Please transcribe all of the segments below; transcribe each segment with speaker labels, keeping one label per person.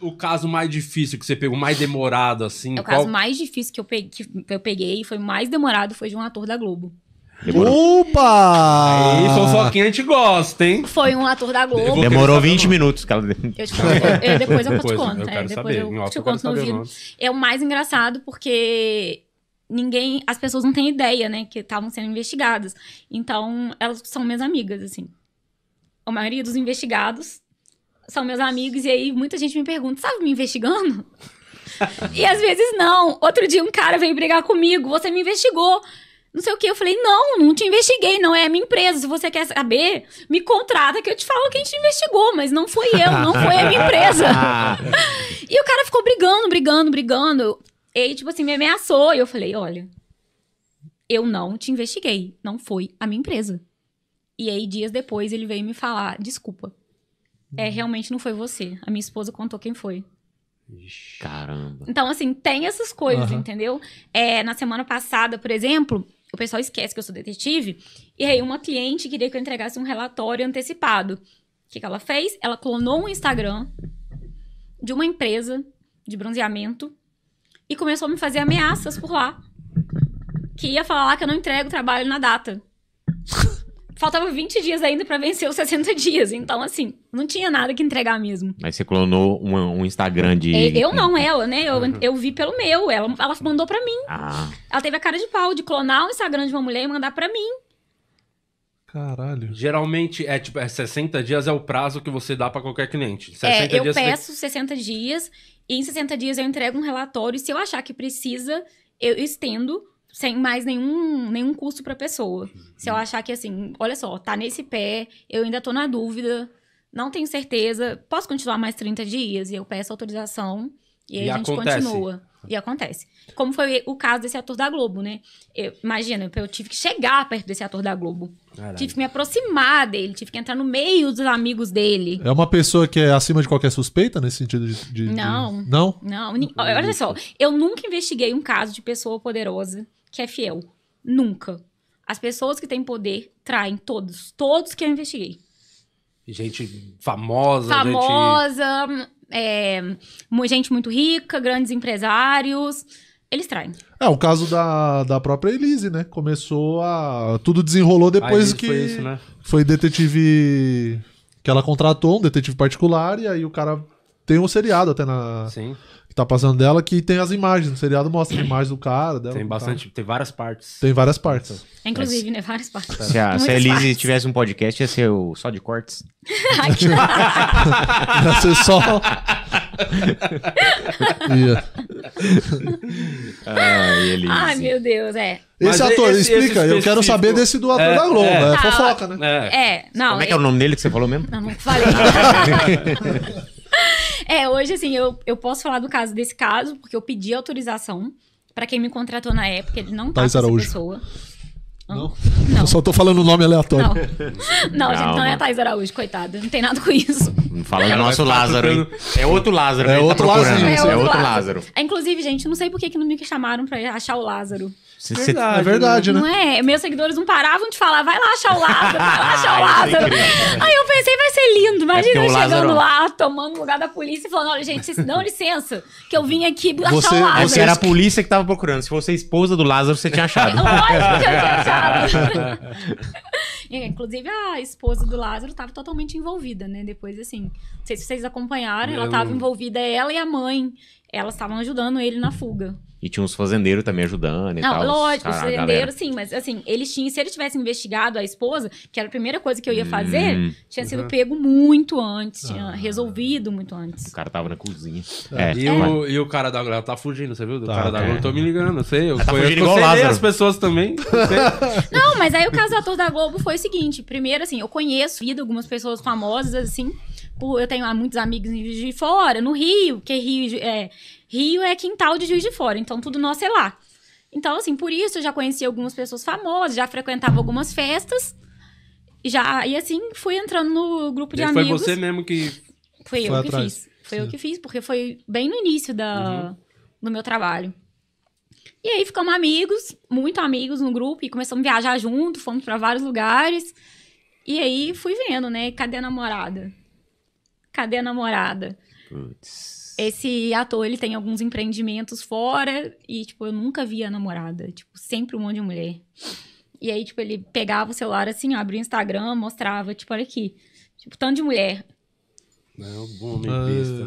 Speaker 1: o caso mais difícil que você pegou, mais demorado, assim? É o qual... caso mais difícil que eu, peguei, que eu peguei foi mais demorado, foi de um ator da Globo. Demorou. Opa! Aí, fofoquinha a gente gosta, hein? Foi um ator da Globo. Demorou 20 não. minutos. Cara. Eu te conto, eu, depois eu depois, te conto. Eu é, depois eu te conto no vídeo. É o mais engraçado porque ninguém... As pessoas não têm ideia, né? Que estavam sendo investigadas. Então, elas são minhas amigas, assim. A maioria dos investigados são meus amigos, e aí muita gente me pergunta: sabe me investigando? e às vezes não. Outro dia um cara veio brigar comigo, você me investigou. Não sei o que, eu falei, não, não te investiguei, não é a minha empresa. Se você quer saber, me contrata que eu te falo quem te investigou, mas não fui eu, não foi a minha empresa. e o cara ficou brigando, brigando, brigando. E, tipo assim, me ameaçou. E eu falei, olha, eu não te investiguei, não foi a minha empresa. E aí, dias depois, ele veio me falar, desculpa. É, uhum. realmente não foi você. A minha esposa contou quem foi. Caramba. Então, assim, tem essas coisas, uhum. entendeu? É, na semana passada, por exemplo, o pessoal esquece que eu sou detetive. E aí, uma cliente queria que eu entregasse um relatório antecipado. O que, que ela fez? Ela clonou um Instagram de uma empresa de bronzeamento e começou a me fazer ameaças por lá. Que ia falar lá que eu não entrego o trabalho na data faltava 20 dias ainda para vencer os 60 dias. Então, assim, não tinha nada que entregar mesmo. Mas você clonou um, um Instagram de. É, eu não, uhum. ela, né? Eu, uhum. eu vi pelo meu. Ela, ela mandou para mim. Ah. Ela teve a cara de pau de clonar o Instagram de uma mulher e mandar para mim. Caralho. Geralmente é tipo, é 60 dias é o prazo que você dá para qualquer cliente. 60 é, eu dias peço tem... 60 dias e em 60 dias eu entrego um relatório e se eu achar que precisa, eu estendo sem mais nenhum, nenhum custo para a pessoa. Se eu uhum. achar que assim, olha só, tá nesse pé, eu ainda tô na dúvida, não tenho certeza, posso continuar mais 30 dias e eu peço autorização
Speaker 2: e, e a gente continua.
Speaker 1: E acontece. Como foi o caso desse ator da Globo, né? Eu, imagina, eu tive que chegar perto desse ator da Globo. Caralho. Tive que me aproximar dele, tive que entrar no meio dos amigos dele. É uma pessoa que é acima de qualquer suspeita nesse sentido de. de não. De... Não? Não. Olha só, eu nunca investiguei um caso de pessoa poderosa que é fiel. Nunca. As pessoas que têm poder traem todos. Todos que eu investiguei. Gente famosa, famosa, gente... É, gente muito rica, grandes empresários. Eles traem. É, o caso da, da própria Elise, né? Começou a. Tudo desenrolou depois ah, que. Foi, isso, né? foi detetive. Que ela contratou um detetive particular e aí o cara tem um seriado até na. Sim tá passando dela que tem as imagens. O seriado mostra imagens do cara. Dela, tem bastante, cara. tem várias partes. Tem várias partes. É, inclusive, né? Várias partes. Se a, se a Elise partes. tivesse um podcast, ia ser o só de cortes. Ai, que ia ser só. ia. Ai, Elise. Ai, meu Deus, é. Esse Mas ator, esse, explica. Esse eu quero saber desse do ator é, da Globo. É, é fofoca, né? É. é não. Como é que é-, é o nome dele que você falou mesmo? Não, não falei. É, hoje, assim, eu, eu posso falar do caso desse caso, porque eu pedi autorização para quem me contratou na época, ele não tá com Araújo. pessoa. Não? não. Eu só tô falando nome aleatório. Não, não gente, não é a Thais Araújo, coitada. Não tem nada com isso. Fala do nosso Lázaro, É outro Lázaro, é tá outro, tá Lázaro. É outro, é outro Lázaro. É, inclusive, gente, não sei por que, que não me chamaram pra achar o Lázaro. Verdade, é verdade, né? Não é? Meus seguidores não paravam de falar, vai lá achar o Lázaro, vai lá achar o Lázaro. Né? Aí eu pensei, vai ser lindo. É imagina é eu Lázaro... chegando lá, tomando o lugar da polícia e falando, olha, gente, vocês dão licença, que eu vim aqui achar você, o Lázaro. Você era a polícia que tava procurando. Se fosse a esposa do Lázaro, você tinha achado. Lógico que eu tinha achado. É, inclusive, a esposa do Lázaro estava totalmente envolvida, né? Depois, assim, não sei se vocês acompanharam, ela estava envolvida, ela e a mãe. Elas estavam ajudando ele na fuga. E tinha uns fazendeiros também ajudando e não, tal. Lógico, os fazendeiros, sim, mas assim, eles tinham, se ele tivesse investigado a esposa, que era a primeira coisa que eu ia hum, fazer, hum, tinha sido uhum. pego muito antes, tinha ah. resolvido muito antes. O cara tava na cozinha. Ah, é, e, é. O, e o cara da Globo tá fugindo, você viu? O tá, cara da tá. Globo, é. tô me ligando, eu sei. Eu, tá foi, as pessoas também. não, mas aí o caso do ator da Globo foi o seguinte: primeiro, assim, eu conheço vida, algumas pessoas famosas, assim eu tenho muitos amigos de fora, no Rio, que Rio é, Rio é quintal de Juiz de Fora, então tudo nosso é lá. Então, assim, por isso eu já conheci algumas pessoas famosas, já frequentava algumas festas. Já, e assim, fui entrando no grupo de e amigos. Foi você mesmo que. Foi eu que atrás. fiz. Foi Sim. eu que fiz, porque foi bem no início da, uhum. do meu trabalho. E aí ficamos amigos, muito amigos no grupo, e começamos a viajar junto, fomos para vários lugares. E aí fui vendo, né? Cadê a namorada? Cadê a namorada? Putz esse ator, ele tem alguns empreendimentos fora e, tipo, eu nunca via namorada. Tipo, sempre um monte de mulher. E aí, tipo, ele pegava o celular assim, abria o Instagram, mostrava, tipo, olha aqui. Tipo, tanto de mulher. É homem besta,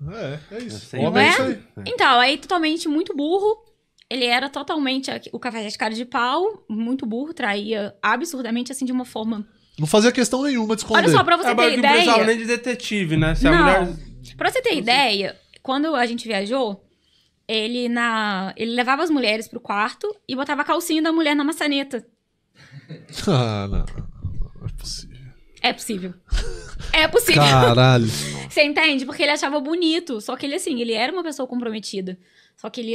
Speaker 1: né? É, é isso. É homem é? é Então, aí totalmente muito burro. Ele era totalmente o café de cara de pau, muito burro, traía absurdamente, assim, de uma forma... Não fazia questão nenhuma de esconder. Olha só, pra você é, ter ideia... Não precisava nem de detetive, né? Se não. a mulher Pra você ter Sim. ideia, quando a gente viajou, ele na. Ele levava as mulheres pro quarto e botava a calcinha da mulher na maçaneta. Ah, não. Não é possível. É possível. É possível. Caralho. Você entende? Porque ele achava bonito. Só que ele, assim, ele era uma pessoa comprometida. Só que ele